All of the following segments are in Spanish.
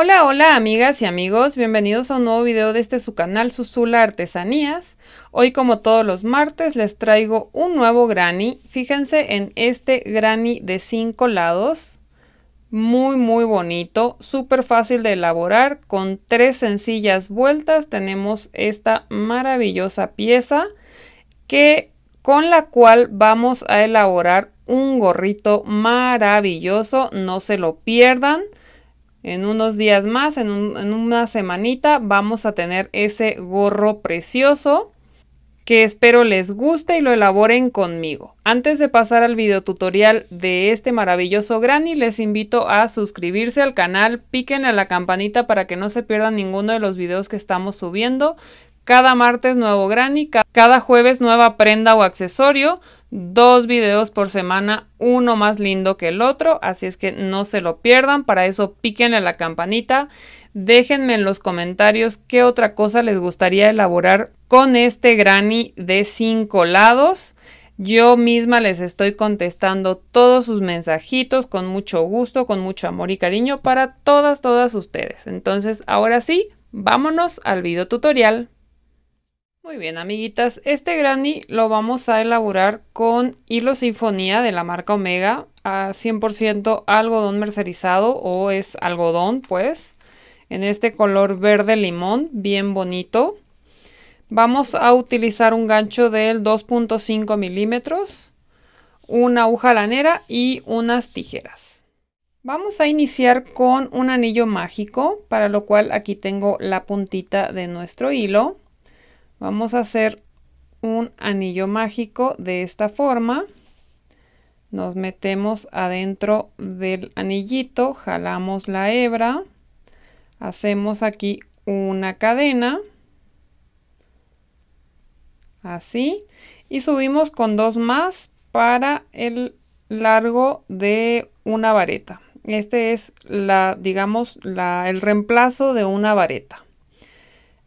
Hola, hola amigas y amigos, bienvenidos a un nuevo video de este su canal Susula Artesanías. Hoy como todos los martes les traigo un nuevo granny. Fíjense en este granny de cinco lados. Muy muy bonito, súper fácil de elaborar. Con tres sencillas vueltas tenemos esta maravillosa pieza que con la cual vamos a elaborar un gorrito maravilloso. No se lo pierdan. En unos días más, en, una semanita, vamos a tener ese gorro precioso que espero les guste y lo elaboren conmigo. Antes de pasar al video tutorial de este maravilloso granny, les invito a suscribirse al canal, piquen a la campanita para que no se pierdan ninguno de los videos que estamos subiendo. Cada martes nuevo granny, cada jueves nueva prenda o accesorio dos videos por semana, uno más lindo que el otro, así es que no se lo pierdan, para eso píquenle la campanita, déjenme en los comentarios qué otra cosa les gustaría elaborar con este granny de cinco lados. Yo misma les estoy contestando todos sus mensajitos con mucho gusto, con mucho amor y cariño para todas, todas ustedes. Entonces, ahora sí, vámonos al video tutorial. Muy bien, amiguitas, este granny lo vamos a elaborar con hilo sinfonía de la marca Omega a 100% algodón mercerizado o es algodón, pues, en este color verde limón, bien bonito. Vamos a utilizar un gancho del 2.5 milímetros, una aguja lanera y unas tijeras. Vamos a iniciar con un anillo mágico, para lo cual aquí tengo la puntita de nuestro hilo Vamos a hacer un anillo mágico de esta forma. Nos metemos adentro del anillito, jalamos la hebra, hacemos aquí una cadena, así, y subimos con dos más para el largo de una vareta. Este es la, digamos, la, el reemplazo de una vareta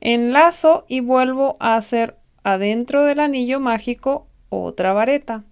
enlazo y vuelvo a hacer adentro del anillo mágico otra vareta.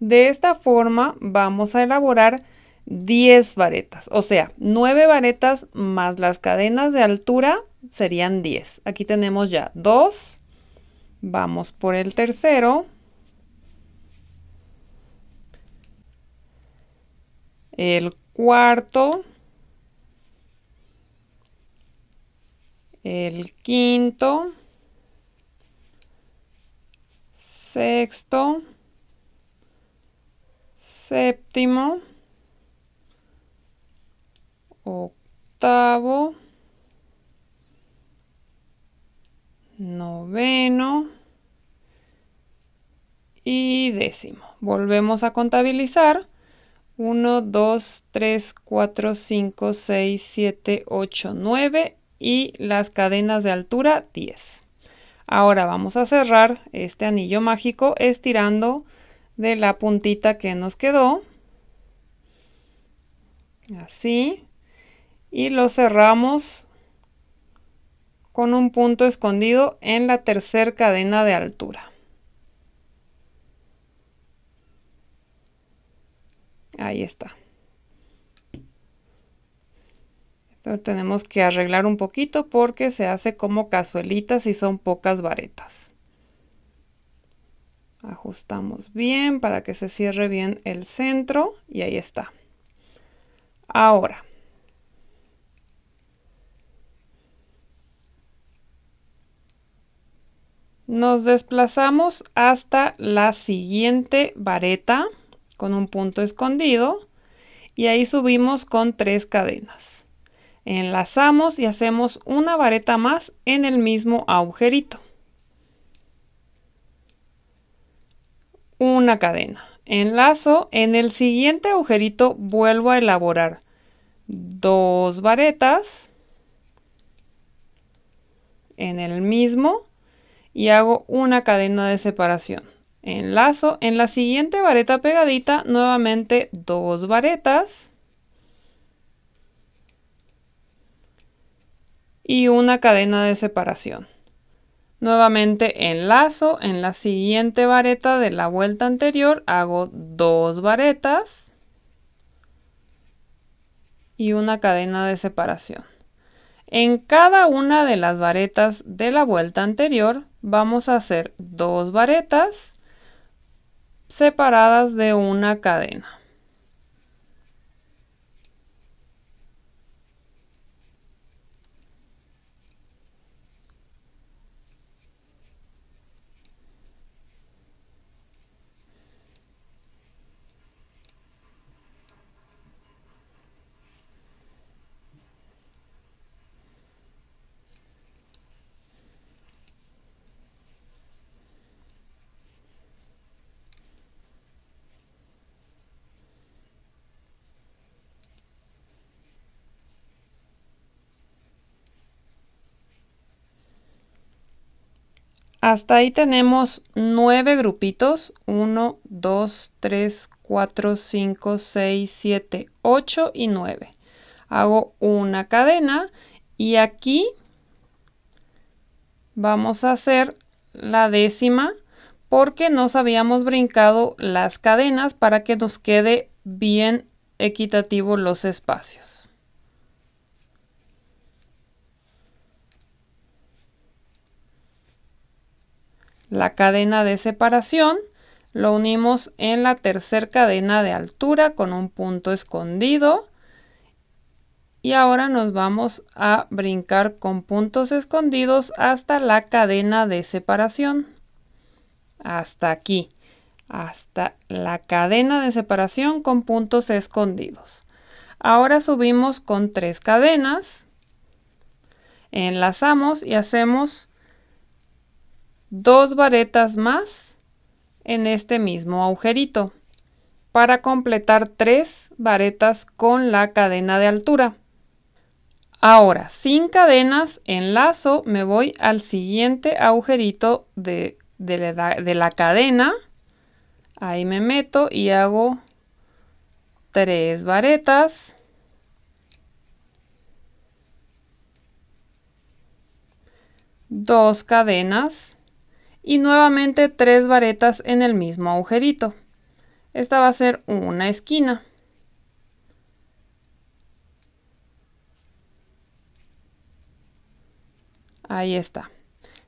De esta forma vamos a elaborar 10 varetas, o sea, 9 varetas más las cadenas de altura serían 10. Aquí tenemos ya 2, vamos por el tercero. El cuarto. el quinto, sexto, séptimo, octavo, noveno y décimo. Volvemos a contabilizar. 1, 2, 3, 4, 5, 6, 7, 8, 9 y las cadenas de altura 10. Ahora vamos a cerrar este anillo mágico estirando de la puntita que nos quedó. Así. Y lo cerramos con un punto escondido en la tercera cadena de altura. Ahí está. tenemos que arreglar un poquito porque se hace como cazuelitas y son pocas varetas. Ajustamos bien para que se cierre bien el centro y ahí está. Ahora, nos desplazamos hasta la siguiente vareta con un punto escondido y ahí subimos con tres cadenas. Enlazamos y hacemos una vareta más en el mismo agujerito. Una cadena. Enlazo, en el siguiente agujerito vuelvo a elaborar dos varetas en el mismo y hago una cadena de separación. Enlazo, en la siguiente vareta pegadita nuevamente dos varetas y una cadena de separación. Nuevamente enlazo en la siguiente vareta de la vuelta anterior, hago dos varetas y una cadena de separación. En cada una de las varetas de la vuelta anterior vamos a hacer dos varetas separadas de una cadena. Hasta ahí tenemos nueve grupitos. 1, 2, 3, 4, 5, 6, 7, 8 y 9. Hago una cadena y aquí vamos a hacer la décima porque nos habíamos brincado las cadenas para que nos quede bien equitativo los espacios. la cadena de separación, lo unimos en la tercera cadena de altura con un punto escondido y ahora nos vamos a brincar con puntos escondidos hasta la cadena de separación. Hasta aquí, hasta la cadena de separación con puntos escondidos. Ahora subimos con tres cadenas, enlazamos y hacemos dos varetas más en este mismo agujerito para completar tres varetas con la cadena de altura. Ahora, sin cadenas, enlazo, me voy al siguiente agujerito de, la, de la cadena. Ahí me meto y hago tres varetas. Dos cadenas y nuevamente tres varetas en el mismo agujerito. Esta va a ser una esquina. Ahí está.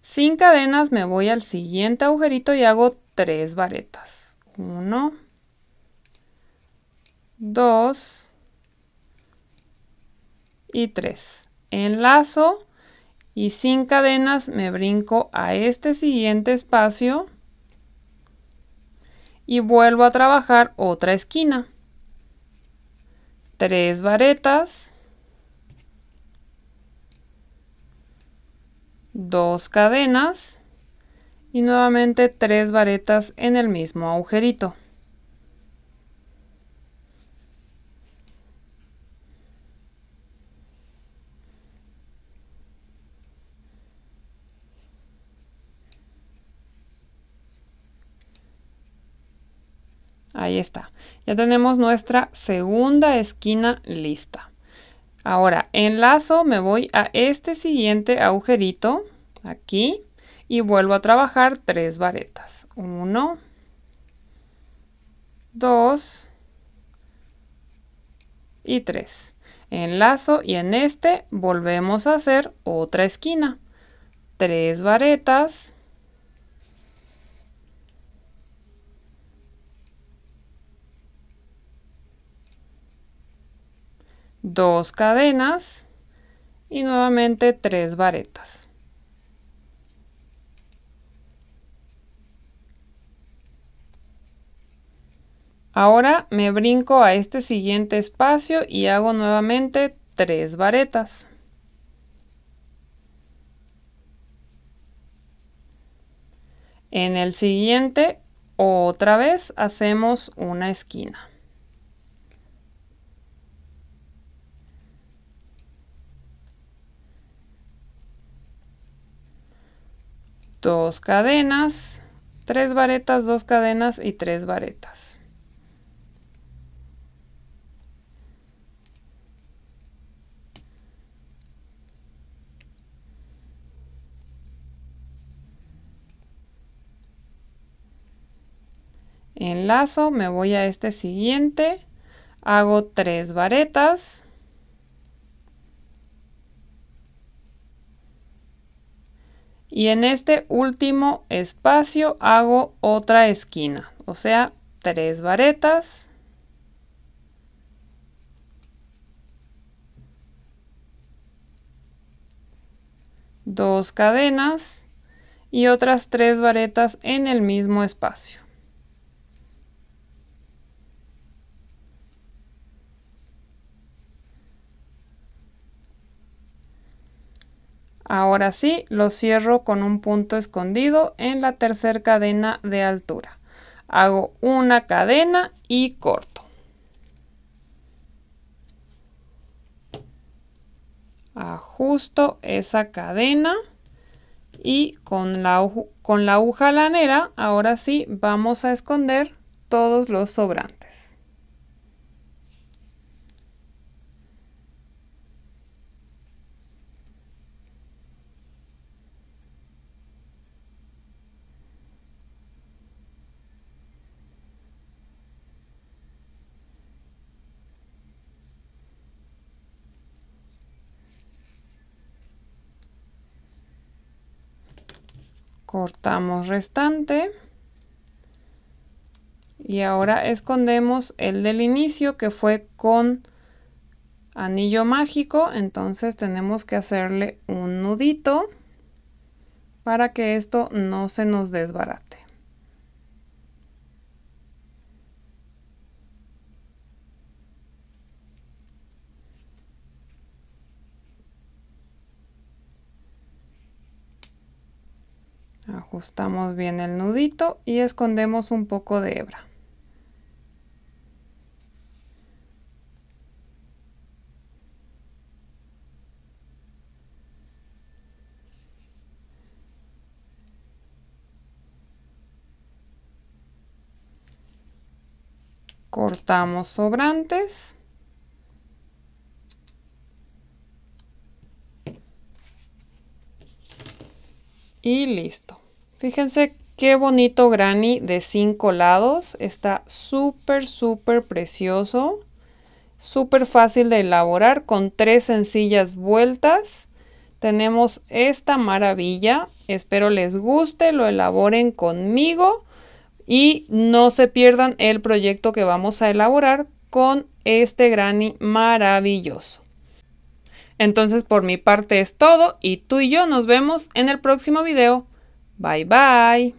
Sin cadenas me voy al siguiente agujerito y hago tres varetas. Uno, dos y tres. Enlazo y sin cadenas me brinco a este siguiente espacio y vuelvo a trabajar otra esquina. Tres varetas, dos cadenas y nuevamente tres varetas en el mismo agujerito. Ahí está. Ya tenemos nuestra segunda esquina lista. Ahora, enlazo, me voy a este siguiente agujerito, aquí, y vuelvo a trabajar tres varetas. Uno, dos y tres. Enlazo y en este volvemos a hacer otra esquina. Tres varetas, dos cadenas y nuevamente tres varetas. Ahora me brinco a este siguiente espacio y hago nuevamente tres varetas. En el siguiente, otra vez, hacemos una esquina. dos cadenas, tres varetas, dos cadenas y tres varetas. Enlazo, me voy a este siguiente, hago tres varetas, y en este último espacio hago otra esquina o sea tres varetas dos cadenas y otras tres varetas en el mismo espacio Ahora sí, lo cierro con un punto escondido en la tercera cadena de altura. Hago una cadena y corto. Ajusto esa cadena y con la, con la aguja lanera, ahora sí, vamos a esconder todos los sobrantes. cortamos restante y ahora escondemos el del inicio que fue con anillo mágico entonces tenemos que hacerle un nudito para que esto no se nos desbarate ajustamos bien el nudito y escondemos un poco de hebra. cortamos sobrantes y listo Fíjense qué bonito granny de cinco lados. Está súper, súper precioso. Súper fácil de elaborar con tres sencillas vueltas. Tenemos esta maravilla. Espero les guste, lo elaboren conmigo y no se pierdan el proyecto que vamos a elaborar con este granny maravilloso. Entonces por mi parte es todo y tú y yo nos vemos en el próximo video. Bye bye.